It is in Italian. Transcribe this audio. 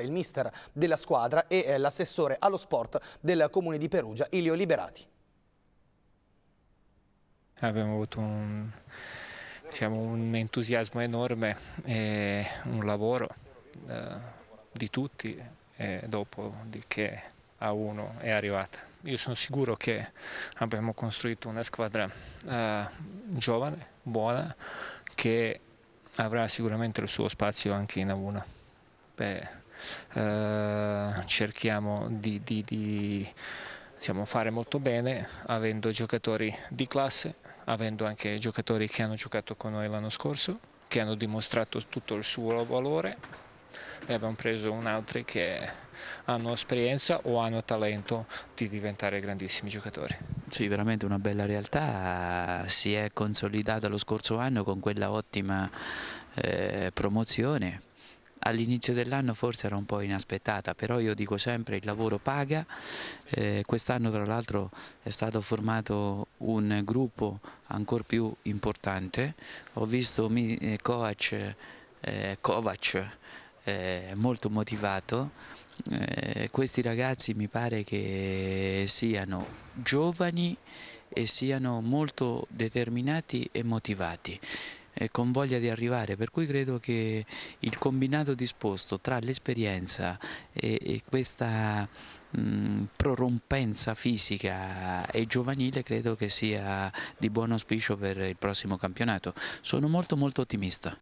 il mister della squadra e eh, l'assessore allo sport del comune di Perugia, Ilio Liberati. Abbiamo avuto un, diciamo, un entusiasmo enorme e un lavoro eh, di tutti e dopo di che a uno è arrivata. Io sono sicuro che abbiamo costruito una squadra eh, giovane, buona, che avrà sicuramente il suo spazio anche in A1 beh, eh, cerchiamo di, di, di diciamo, fare molto bene avendo giocatori di classe, avendo anche giocatori che hanno giocato con noi l'anno scorso, che hanno dimostrato tutto il suo valore e abbiamo preso un altro che hanno esperienza o hanno talento di diventare grandissimi giocatori. Sì, veramente una bella realtà, si è consolidata lo scorso anno con quella ottima eh, promozione, all'inizio dell'anno forse era un po' inaspettata, però io dico sempre il lavoro paga, eh, quest'anno tra l'altro è stato formato un gruppo ancora più importante, ho visto eh, Kovac, eh, Kovac eh, molto motivato, eh, questi ragazzi mi pare che siano giovani e siano molto determinati e motivati eh, con voglia di arrivare, per cui credo che il combinato disposto tra l'esperienza e, e, questa mh, mm, prorompenza fisica e giovanile credo che sia di buon auspicio per il prossimo campionato. Sono molto molto ottimista.